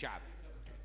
شعب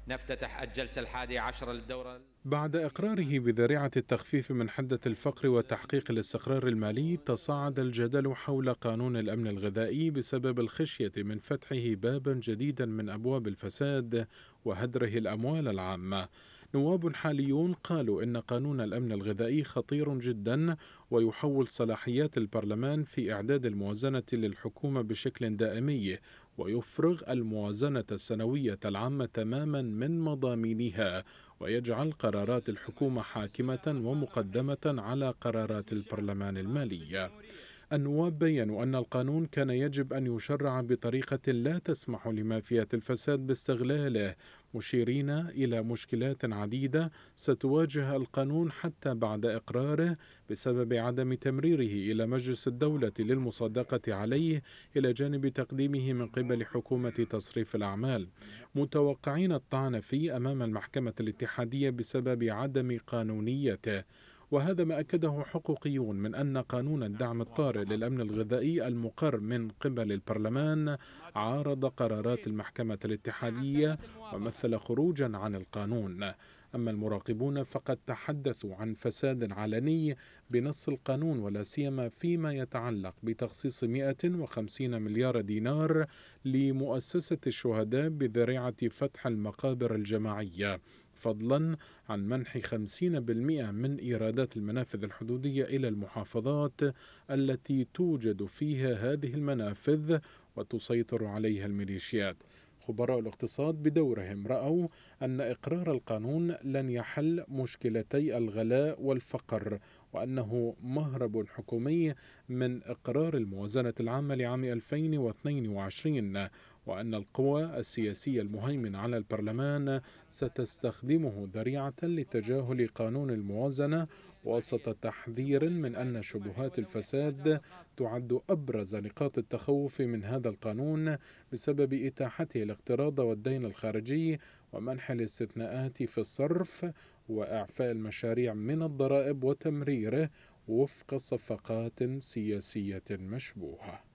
نفتتح الجلسة الحادية عشرة للدورة بعد إقراره بذريعة التخفيف من حدة الفقر وتحقيق الاستقرار المالي تصاعد الجدل حول قانون الأمن الغذائي بسبب الخشية من فتحه بابا جديدا من أبواب الفساد وهدره الأموال العامة نواب حاليون قالوا إن قانون الأمن الغذائي خطير جدا ويحول صلاحيات البرلمان في إعداد الموازنة للحكومة بشكل دائمي ويفرغ الموازنة السنوية العامة تماما من مضامينها ويجعل قرارات الحكومة حاكمة ومقدمة على قرارات البرلمان المالية النواب بيّنوا أن القانون كان يجب أن يشرع بطريقة لا تسمح لمافية الفساد باستغلاله مشيرين إلى مشكلات عديدة ستواجه القانون حتى بعد إقراره بسبب عدم تمريره إلى مجلس الدولة للمصادقة عليه إلى جانب تقديمه من قبل حكومة تصريف الأعمال متوقعين الطعن فيه أمام المحكمة الاتحادية بسبب عدم قانونيته وهذا ما أكده حقوقيون من أن قانون الدعم الطارئ للأمن الغذائي المقر من قبل البرلمان عارض قرارات المحكمة الاتحادية ومثل خروجا عن القانون أما المراقبون فقد تحدثوا عن فساد علني بنص القانون ولا سيما فيما يتعلق بتخصيص 150 مليار دينار لمؤسسة الشهداء بذريعة فتح المقابر الجماعية فضلا عن منح 50% من إيرادات المنافذ الحدودية إلى المحافظات التي توجد فيها هذه المنافذ وتسيطر عليها الميليشيات خبراء الاقتصاد بدورهم رأوا أن إقرار القانون لن يحل مشكلتي الغلاء والفقر وأنه مهرب حكومي من إقرار الموازنة العامة لعام 2022 وأن القوى السياسية المهيمنة على البرلمان ستستخدمه ذريعة لتجاهل قانون الموازنة وسط تحذير من أن شبهات الفساد تعد أبرز نقاط التخوف من هذا القانون بسبب إتاحته الاقتراض والدين الخارجي ومنح الاستثناءات في الصرف وإعفاء المشاريع من الضرائب وتمريره وفق صفقات سياسية مشبوهة